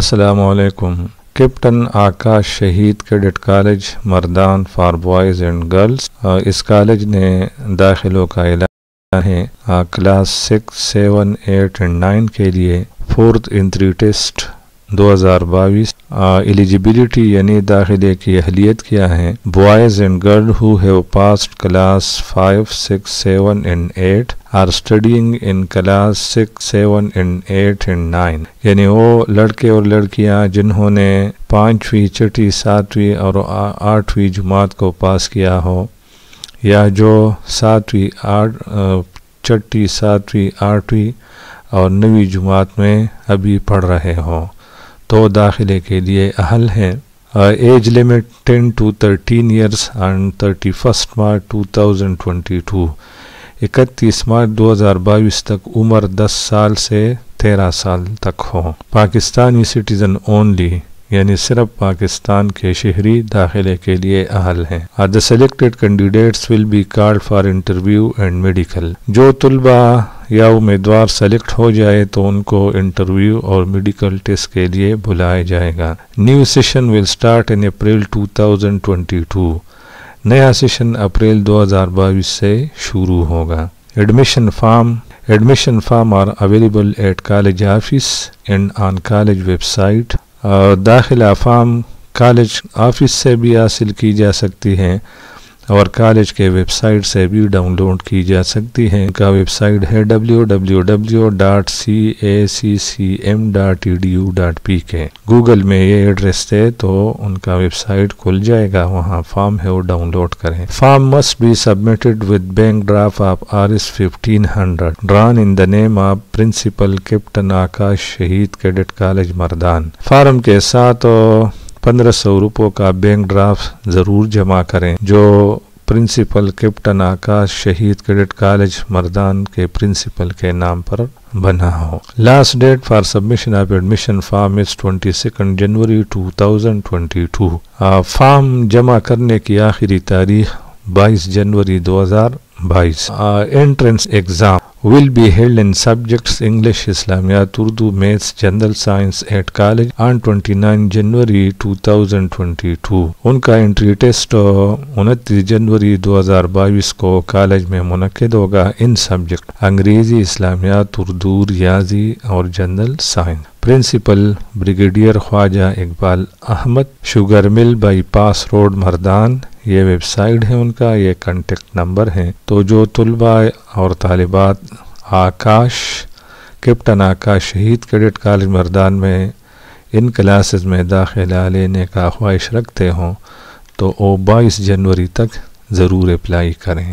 असलकम captain Akash Shaheed cadet college Mardan for boys and girls इस college ने दाखिलों का ऐलान है class six seven eight and nine के लिए फोर्थ इंट्री टेस्ट दो हजार बाईस एलिजिबिलिटी यानी दाखिले की अहलियत क्या है boys and girl who have passed class five six seven and eight are studying in class six seven and eight and nine यानी वो लड़के और लड़कियां जिन्होंने पाँचवीं छठी सातवीं और आठवीं जुमात को पास किया हो या जो सातवीं आठ छठी सातवीं आठवीं और नवी जुमात में अभी पढ़ रहे हों तो दाखिले के लिए अहल हैं age limit ten to thirteen years and thirty first March two thousand twenty two इकतीस मार्च दो हज़ार बाईस तक उम्र दस साल से तेरह साल तक हो पाकिस्तानी सिटीज़न ओनली यानी सिर्फ पाकिस्तान के शहरी दाखिले के लिए अहल हैं the selected candidates will be called for interview and medical जो तलबा या उम्मीदवार सेलेक्ट हो जाए तो उनको इंटरव्यू और मेडिकल टेस्ट के लिए बुलाया जाएगा new session will start in April 2022 नया सेशन अप्रैल 2022 से शुरू होगा admission form admission form are available at college office and on college website दाखिला फॉर्म कॉलेज ऑफिस से भी हासिल की जा सकती है और कॉलेज के वेबसाइट से भी डाउनलोड की जा सकती है इनका वेबसाइट है www.cacm.edu.pk गूगल में ये एड्रेस है तो उनका वेबसाइट खुल जाएगा वहाँ फॉर्म है वो डाउनलोड करें form must be submitted with bank draft of R S fifteen hundred drawn in the name of principal captain Akash Shaheed cadet college Mardan farm के साथ पंद्रह सौ रुपयों का बैंक ड्राफ्ट ज़रूर जमा करें जो प्रिंसिपल कैप्टन आकाश शहीद क्रेडिट कॉलेज मर्दान के प्रिंसिपल के नाम पर बना हो last date for submission of admission form is twenty second January two thousand twenty two form जमा करने की आखिरी तारीख बाईस जनवरी दो हजार बाईस entrance exam will be held in subjects English Islamiyat, Urdu, Maths, General Science at college on 29 January 2022. उनका एंट्री टेस्ट उनतीस जनवरी 2022 को कॉलेज में मुनद होगा इन सब्जेक्ट अंग्रेज़ी इस्लामियात उर्दू रियाजी और general science principal brigadier Khwaja Iqbal Ahmad sugar mill bypass road Mardan ये वेबसाइट है उनका ये कॉन्टेक्ट नंबर है तो जो तलबा और तालिबात आकाश captain Akash Shaheed cadet college Mardan में इन क्लासेस में दाखिला लेने का ख्वाहिश रखते हों तो ओ बाईस जनवरी तक ज़रूर अप्लाई करें